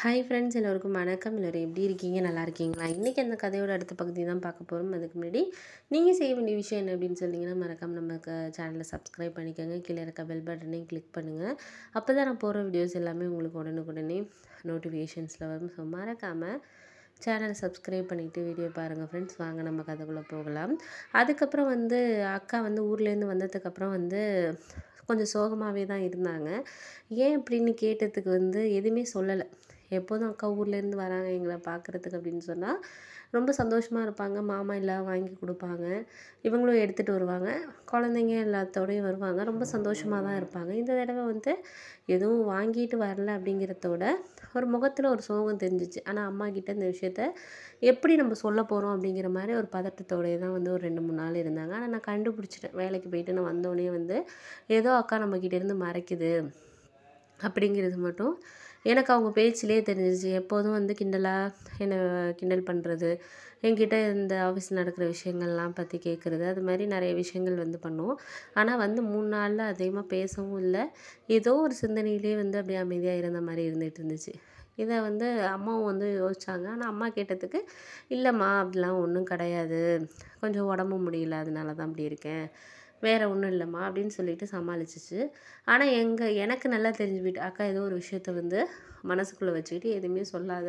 hi friends எல்லோருக்கும் வணக்கம் எல்லோரும் எப்படி இருக்கீங்க நல்லா இருக்கீங்களா இன்றைக்கி அந்த கதையோட அடுத்த பகுதி தான் பார்க்க போகிறோம் அதுக்கு முன்னாடி நீங்கள் செய்ய வேண்டிய விஷயம் என்ன அப்படின்னு சொன்னீங்கன்னா மறக்காமல் நமக்கு சேனலை சப்ஸ்கிரைப் பண்ணிக்கோங்க கீழே இருக்க பெல் பட்டனையும் கிளிக் பண்ணுங்கள் அப்போ தான் நான் போகிற வீடியோஸ் எல்லாமே உங்களுக்கு உடனுக்குடனே நோட்டிஃபிகேஷன்ஸில் வரும் ஸோ மறக்காமல் சேனலை சப்ஸ்கிரைப் பண்ணிவிட்டு வீடியோ பாருங்கள் ஃப்ரெண்ட்ஸ் வாங்க நம்ம கதைக்குள்ளே போகலாம் அதுக்கப்புறம் வந்து அக்கா வந்து ஊர்லேருந்து வந்ததுக்கப்புறம் வந்து கொஞ்சம் சோகமாகவே தான் இருந்தாங்க ஏன் அப்படின்னு கேட்டதுக்கு வந்து எதுவுமே சொல்லலை எப்போதும் அக்கா ஊர்லேருந்து வராங்க எங்களை பார்க்குறதுக்கு அப்படின்னு சொன்னால் ரொம்ப சந்தோஷமாக இருப்பாங்க மாமா எல்லாம் வாங்கி கொடுப்பாங்க இவங்களும் எடுத்துகிட்டு வருவாங்க குழந்தைங்க எல்லாத்தோடையும் வருவாங்க ரொம்ப சந்தோஷமாக தான் இருப்பாங்க இந்த தடவை வந்து எதுவும் வாங்கிட்டு வரல அப்படிங்கிறதோட ஒரு முகத்தில் ஒரு சோகம் தெரிஞ்சிச்சு ஆனால் அம்மா கிட்டே இந்த விஷயத்த எப்படி நம்ம சொல்ல போகிறோம் அப்படிங்கிற மாதிரி ஒரு பதட்டத்தோடைய தான் வந்து ஒரு ரெண்டு மூணு நாள் இருந்தாங்க ஆனால் நான் கண்டுபிடிச்சிட்டேன் வேலைக்கு போயிட்டு நான் வந்தோடனே வந்து ஏதோ அக்கா நம்மக்கிட்டேருந்து மறைக்குது அப்படிங்கிறது மட்டும் எனக்கு அவங்க பேச்சிலே தெரிஞ்சிருச்சு எப்போதும் வந்து கிண்டலாக என்னை கிண்டல் பண்ணுறது என்கிட்ட இந்த ஆஃபீஸில் நடக்கிற விஷயங்கள்லாம் பற்றி கேட்குறது அது மாதிரி நிறைய விஷயங்கள் வந்து பண்ணுவோம் ஆனால் வந்து மூணு நாளில் அதிகமாக பேசவும் இல்லை ஏதோ ஒரு சிந்தனையிலே வந்து அப்படியே அமைதியாக இருந்த மாதிரி இருந்துகிட்டு இருந்துச்சு இதை வந்து அம்மாவும் வந்து யோசித்தாங்க ஆனால் அம்மா கேட்டதுக்கு இல்லைம்மா அப்படிலாம் ஒன்றும் கிடையாது கொஞ்சம் உடம்பு முடியல அதனால தான் அப்படி இருக்கேன் வேறு ஒன்றும் இல்லைம்மா அப்படின்னு சொல்லிட்டு சமாளிச்சிச்சு ஆனால் எங்கள் எனக்கு நல்லா தெரிஞ்சு போயிட்டு அக்கா ஏதோ ஒரு விஷயத்த வந்து மனசுக்குள்ளே வச்சுக்கிட்டு எதுவுமே சொல்லாத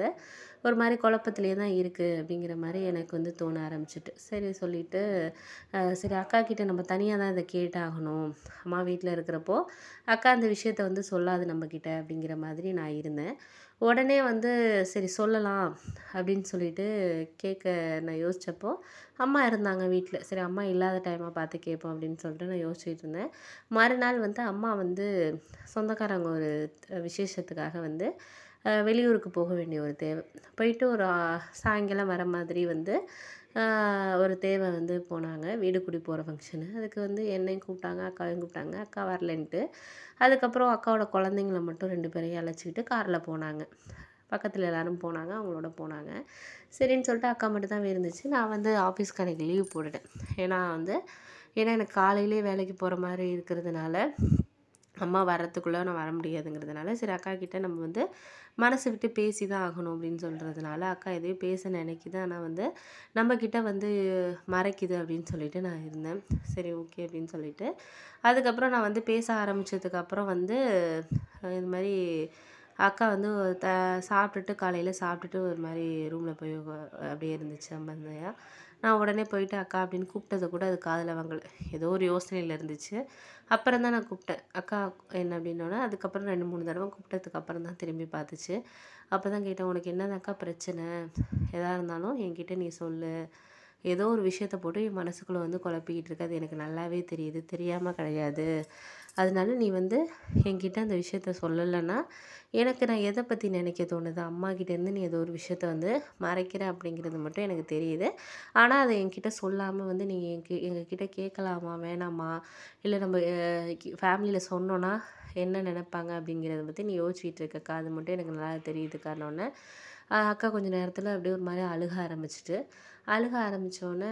ஒரு மாதிரி குழப்பத்துலேயே தான் இருக்குது அப்படிங்கிற மாதிரி எனக்கு வந்து தோண ஆரம்பிச்சிட்டு சரி சொல்லிவிட்டு சரி அக்கா கிட்டே நம்ம தனியாக தான் இதை கேட்டாகணும் அம்மா வீட்டில் இருக்கிறப்போ அக்கா அந்த விஷயத்த வந்து சொல்லாது நம்மக்கிட்ட அப்படிங்கிற மாதிரி நான் இருந்தேன் உடனே வந்து சரி சொல்லலாம் அப்படின்னு சொல்லிட்டு கேட்க நான் யோசித்தப்போ அம்மா இருந்தாங்க வீட்டில் சரி அம்மா இல்லாத டைமாக பார்த்து கேட்போம் அப்படின்னு சொல்லிட்டு நான் யோசிச்சுட்டு இருந்தேன் மறுநாள் வந்து அம்மா வந்து சொந்தக்காரங்க ஒரு விசேஷத்துக்காக வந்து வெளியூருக்கு போக வேண்டிய ஒரு தேவை போயிட்டு ஒரு சாயங்காலம் வர மாதிரி வந்து ஒரு தேவை வந்து போனாங்க வீடு குடி போகிற ஃபங்க்ஷனு அதுக்கு வந்து என்னையும் கூப்பிட்டாங்க அக்காவையும் கூப்பிட்டாங்க அக்கா வரலன்ட்டு அதுக்கப்புறம் அக்காவோட குழந்தைங்கள மட்டும் ரெண்டு பேரையும் அழைச்சிக்கிட்டு காரில் போனாங்க பக்கத்தில் எல்லோரும் போனாங்க அவங்களோட போனாங்க சரின்னு சொல்லிட்டு அக்கா மட்டும் தான் இருந்துச்சு நான் வந்து ஆஃபீஸ்க்கு அன்றைக்கி லீவ் போட்டுட்டேன் ஏன்னா வந்து ஏன்னா எனக்கு காலையிலே வேலைக்கு போகிற மாதிரி இருக்கிறதுனால அம்மா வர்றதுக்குள்ளே நான் வர முடியாதுங்கிறதுனால சரி அக்கா கிட்டே நம்ம வந்து மனசு விட்டு பேசி தான் ஆகணும் அப்படின்னு சொல்கிறதுனால அக்கா எதையும் பேச நினைக்கிது ஆனால் வந்து நம்மக்கிட்ட வந்து மறைக்குது அப்படின்னு சொல்லிட்டு நான் இருந்தேன் சரி ஓகே அப்படின்னு சொல்லிட்டு அதுக்கப்புறம் நான் வந்து பேச ஆரம்பித்ததுக்கப்புறம் வந்து இது மாதிரி அக்கா வந்து த சாப்பிட்டுட்டு காலையில் சாப்பிட்டுட்டு ஒரு மாதிரி ரூமில் போய் அப்படியே இருந்துச்சு அம்மந்தையா நான் உடனே போயிட்டு அக்கா அப்படின்னு கூப்பிட்டது கூட அது காதில் வாங்கல ஏதோ ஒரு யோசனையில் இருந்துச்சு அப்புறம் தான் நான் கூப்பிட்டேன் அக்கா என்ன அப்படின்னோன்னே அதுக்கப்புறம் ரெண்டு மூணு தடவை கூப்பிட்டதுக்கு அப்புறம் தான் திரும்பி பார்த்துச்சு அப்போ தான் கேட்டேன் உனக்கு என்னதாக்கா பிரச்சனை எதாக இருந்தாலும் என்கிட்ட நீ சொல்லு ஏதோ ஒரு விஷயத்த போட்டு என் மனசுக்குள்ளே வந்து குழப்பிக்கிட்டு இருக்காது அது எனக்கு நல்லாவே தெரியுது தெரியாமல் கிடையாது அதனால நீ வந்து என்கிட்ட அந்த விஷயத்த சொல்லலைன்னா எனக்கு நான் எதை பற்றி நினைக்க தோணுது அம்மா கிட்டேருந்து நீ ஏதோ ஒரு விஷயத்த வந்து மறைக்கிற அப்படிங்கிறது மட்டும் எனக்கு தெரியுது ஆனால் அதை என்கிட்ட சொல்லாமல் வந்து நீங்கள் எங்க எங்ககிட்ட கேட்கலாமா வேணாமா இல்லை நம்ம ஃபேமிலியில் சொன்னோன்னா என்ன நினைப்பாங்க அப்படிங்கிறத பற்றி நீ யோசிச்சுட்டு இருக்கக்கா அது மட்டும் எனக்கு நல்லா தெரியுது காரணம்னு அக்கா கொஞ்சம் நேரத்தில் அப்படியே ஒரு மாதிரி அழுக ஆரம்பிச்சிட்டு அழுக ஆரம்பித்தோடனே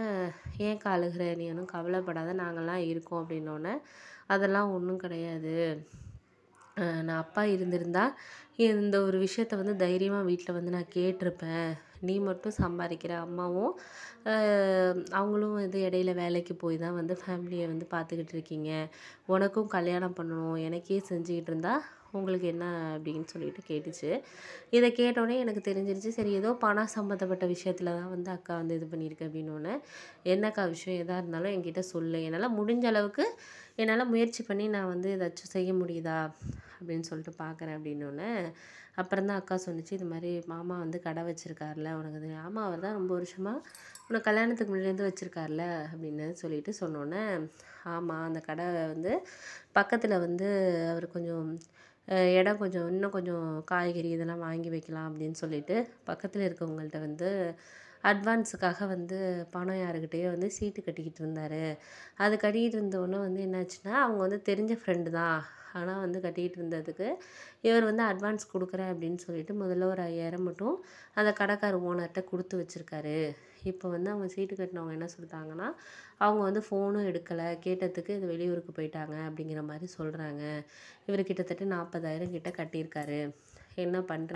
அக்கா அழுகிற நீ ஒன்றும் கவலைப்படாத நாங்கள்லாம் இருக்கோம் அப்படின்னோடனே அதெல்லாம் ஒன்றும் கிடையாது நான் அப்பா இருந்திருந்தா இந்த ஒரு விஷயத்த வந்து தைரியமாக வீட்டில் வந்து நான் கேட்டிருப்பேன் நீ மட்டும் சம்பாதிக்கிற அம்மாவும் அவங்களும் வந்து இடையில வேலைக்கு போய் தான் வந்து ஃபேமிலியை வந்து பார்த்துக்கிட்டு இருக்கீங்க உனக்கும் கல்யாணம் பண்ணணும் எனக்கே செஞ்சுக்கிட்டு இருந்தா உங்களுக்கு என்ன அப்படின்னு சொல்லிட்டு கேட்டுச்சு இதை கேட்டோடனே எனக்கு தெரிஞ்சிருச்சு சரி ஏதோ பணம் சம்மந்தப்பட்ட விஷயத்தில் தான் வந்து அக்கா வந்து இது பண்ணியிருக்கு ஒன்று என்னக்கா விஷயம் எதாக இருந்தாலும் என்கிட்ட சொல்லு என்னால் முடிஞ்ச அளவுக்கு என்னால் முயற்சி பண்ணி நான் வந்து ஏதாச்சும் செய்ய முடியுதா அப்படின்னு சொல்லிட்டு பார்க்குறேன் அப்படின்னோடனே அப்புறம் தான் அக்கா சொன்னிச்சு இது மாதிரி மாமா வந்து கடை வச்சுருக்காருல உனக்கு ஆமாம் அவர் தான் ரொம்ப வருஷமாக உனக்கு கல்யாணத்துக்கு முன்னாடியிருந்து வச்சுருக்காருல அப்படின்னு சொல்லிட்டு சொன்னோன்னே ஆமாம் அந்த கடை வந்து பக்கத்தில் வந்து அவர் கொஞ்சம் இடம் கொஞ்சம் இன்னும் கொஞ்சம் காய்கறி இதெல்லாம் வாங்கி வைக்கலாம் அப்படின்னு சொல்லிட்டு பக்கத்தில் இருக்கவங்கள்ட்ட வந்து அட்வான்ஸுக்காக வந்து பணம் யாருக்கிட்டேயோ வந்து சீட்டு கட்டிக்கிட்டு இருந்தார் அது கட்டிக்கிட்டு இருந்தவொன்னே வந்து என்னாச்சுன்னா அவங்க வந்து தெரிஞ்ச ஃப்ரெண்டு தான் ஆனால் வந்து கட்டிக்கிட்டு இருந்ததுக்கு இவர் வந்து அட்வான்ஸ் கொடுக்குறேன் அப்படின்னு சொல்லிட்டு முதல்ல ஒரு ஐயாயிரம் மட்டும் அந்த கடைக்கார ஓனர்கிட்ட கொடுத்து வச்சுருக்காரு இப்போ வந்து அவங்க சீட்டு கட்டினவங்க என்ன சொல்லிட்டாங்கன்னா அவங்க வந்து ஃபோனும் எடுக்கலை கேட்டதுக்கு இது வெளியூருக்கு போயிட்டாங்க அப்படிங்கிற மாதிரி சொல்கிறாங்க இவர் கிட்டத்தட்ட நாற்பதாயிரம் கிட்ட கட்டியிருக்காரு என்ன பண்ணுற